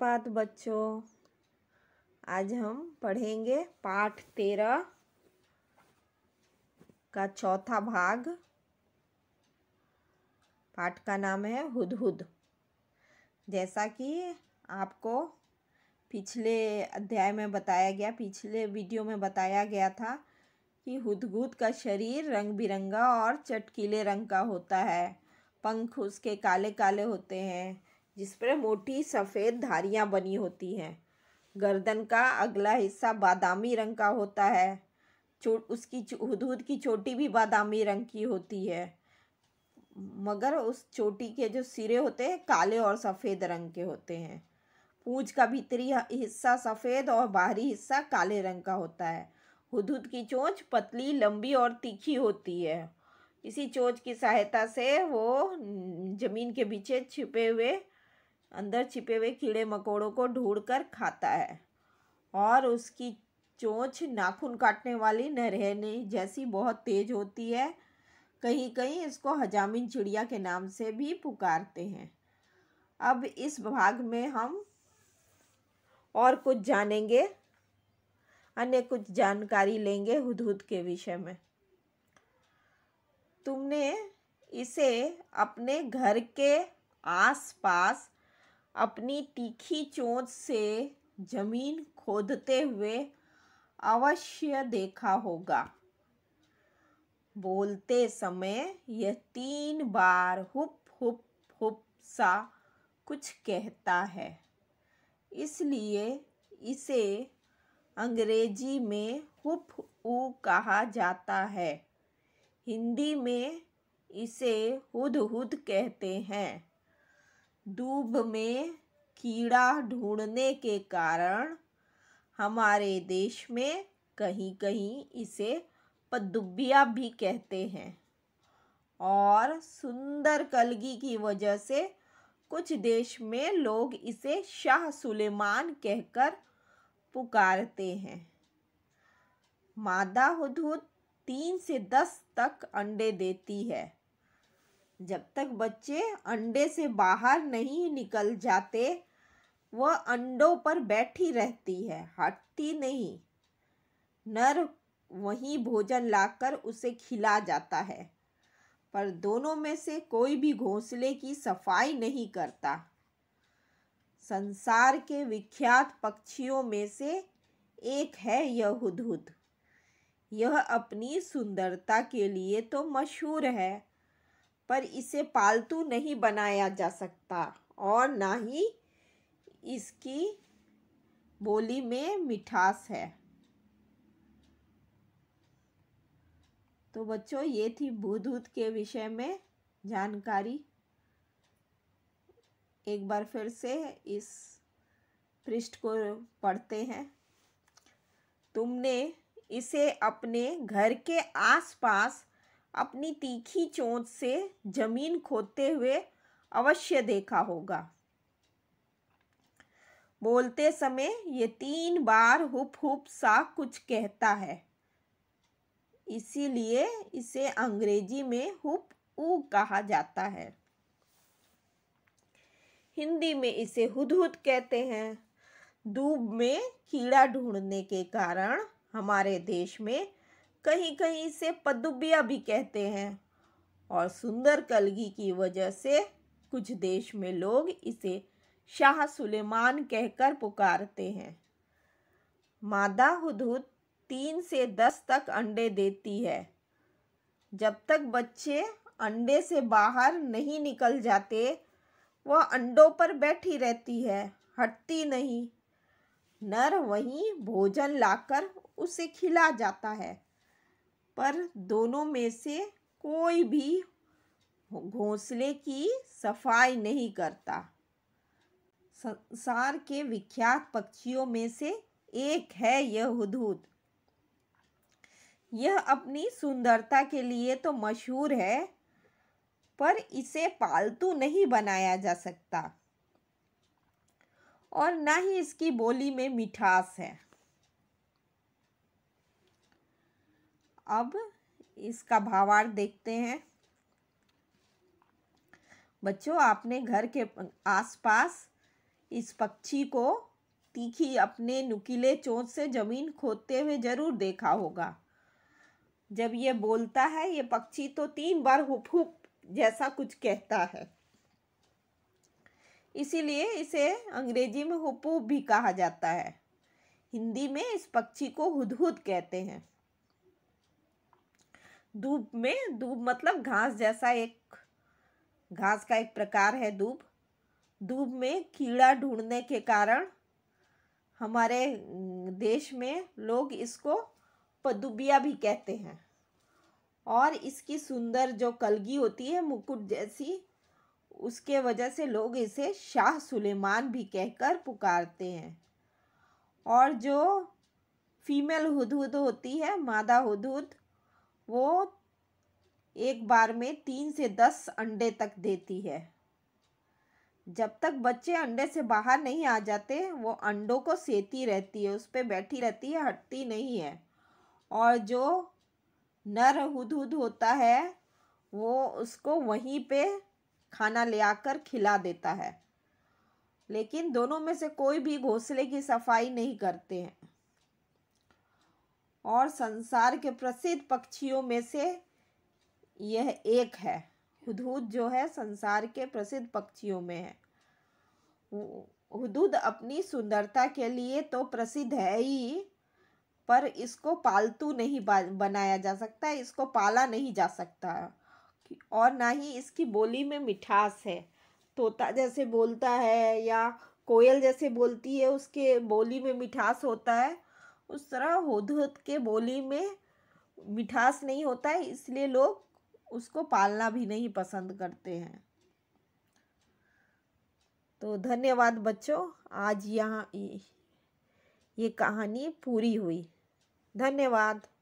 सुप्रभात बच्चों आज हम पढ़ेंगे पाठ तेरह का चौथा भाग पाठ का नाम है हुदहुद जैसा कि आपको पिछले अध्याय में बताया गया पिछले वीडियो में बताया गया था कि हुदहुद का शरीर रंग बिरंगा और चटकीले रंग का होता है पंख उसके काले काले होते हैं जिस पर मोटी सफ़ेद धारियाँ बनी होती हैं गर्दन का अगला हिस्सा बादामी रंग का होता है चो उसकी हदूद की चोटी भी बादामी रंग की होती है मगर उस चोटी के जो सिरे होते हैं काले और सफ़ेद रंग के होते हैं पूंछ का भीतरी हिस्सा सफ़ेद और बाहरी हिस्सा काले रंग का होता है हदूद की चोंच पतली लंबी और तीखी होती है इसी चोंच की सहायता से वो ज़मीन के पीछे छिपे हुए अंदर छिपे हुए कीड़े मकोड़ों को ढूंढकर खाता है और उसकी चोंच नाखून काटने वाली नरहने जैसी बहुत तेज होती है कहीं कहीं इसको हजामिन चिड़िया के नाम से भी पुकारते हैं अब इस भाग में हम और कुछ जानेंगे अन्य कुछ जानकारी लेंगे हुदहुद के विषय में तुमने इसे अपने घर के आसपास अपनी तीखी चोंच से जमीन खोदते हुए अवश्य देखा होगा बोलते समय यह तीन बार हुप हुप हुप सा कुछ कहता है इसलिए इसे अंग्रेजी में हुप ऊ कहा जाता है हिंदी में इसे हुद हुद कहते हैं डूब में कीड़ा ढूंढने के कारण हमारे देश में कहीं कहीं इसे पदुब्बिया भी कहते हैं और सुंदर कलगी की वजह से कुछ देश में लोग इसे शाह सुलेमान कहकर पुकारते हैं मादा हदूद तीन से दस तक अंडे देती है जब तक बच्चे अंडे से बाहर नहीं निकल जाते वह अंडों पर बैठी रहती है हटती नहीं नर वही भोजन लाकर उसे खिला जाता है पर दोनों में से कोई भी घोंसले की सफाई नहीं करता संसार के विख्यात पक्षियों में से एक है यह हुदहुद यह अपनी सुंदरता के लिए तो मशहूर है पर इसे पालतू नहीं बनाया जा सकता और ना ही इसकी बोली में मिठास है तो बच्चों ये थी भूदूत के विषय में जानकारी एक बार फिर से इस पृष्ठ को पढ़ते हैं तुमने इसे अपने घर के आसपास अपनी तीखी चोंच से जमीन खोदते हुए अवश्य देखा होगा बोलते समय ये तीन बार हुप हुप सा कुछ कहता है इसीलिए इसे अंग्रेजी में हुप ऊ कहा जाता है हिंदी में इसे हुदहुद कहते हैं दूब में कीड़ा ढूंढने के कारण हमारे देश में कहीं कहीं इसे पदुबिया भी कहते हैं और सुंदर कलगी की वजह से कुछ देश में लोग इसे शाह सुलेमान कहकर पुकारते हैं मादा हुदहुद तीन से दस तक अंडे देती है जब तक बच्चे अंडे से बाहर नहीं निकल जाते वह अंडों पर बैठी रहती है हटती नहीं नर वहीं भोजन लाकर उसे खिला जाता है पर दोनों में से कोई भी घोंसले की सफाई नहीं करता संसार के विख्यात पक्षियों में से एक है यह हुदहुद यह अपनी सुंदरता के लिए तो मशहूर है पर इसे पालतू नहीं बनाया जा सकता और ना ही इसकी बोली में मिठास है अब इसका भावार्थ देखते हैं बच्चों आपने घर के आसपास इस पक्षी को तीखी अपने नुकीले चोंच से जमीन खोदते हुए जरूर देखा होगा जब ये बोलता है ये पक्षी तो तीन बार हुप हुप जैसा कुछ कहता है इसीलिए इसे अंग्रेजी में हुप हुप भी कहा जाता है हिंदी में इस पक्षी को हुदहुद कहते हैं दूब में दूब मतलब घास जैसा एक घास का एक प्रकार है दूब दूब में कीड़ा ढूंढने के कारण हमारे देश में लोग इसको पदुबिया भी कहते हैं और इसकी सुंदर जो कलगी होती है मुकुट जैसी उसके वजह से लोग इसे शाह सुलेमान भी कहकर पुकारते हैं और जो फीमेल हदूद होती है मादा हदूद वो एक बार में तीन से दस अंडे तक देती है जब तक बच्चे अंडे से बाहर नहीं आ जाते वो अंडों को सेती रहती है उस पर बैठी रहती है हटती नहीं है और जो नर हुद हुद होता है वो उसको वहीं पे खाना ले आकर खिला देता है लेकिन दोनों में से कोई भी घोंसले की सफाई नहीं करते हैं और संसार के प्रसिद्ध पक्षियों में से यह एक है हुदूद जो है संसार के प्रसिद्ध पक्षियों में है हुदूद अपनी सुंदरता के लिए तो प्रसिद्ध है ही पर इसको पालतू नहीं बनाया जा सकता इसको पाला नहीं जा सकता और ना ही इसकी बोली में मिठास है तोता जैसे बोलता है या कोयल जैसे बोलती है उसके बोली में मिठास होता है उस तरह होधोत के बोली में मिठास नहीं होता है इसलिए लोग उसको पालना भी नहीं पसंद करते हैं तो धन्यवाद बच्चों आज यहाँ ये कहानी पूरी हुई धन्यवाद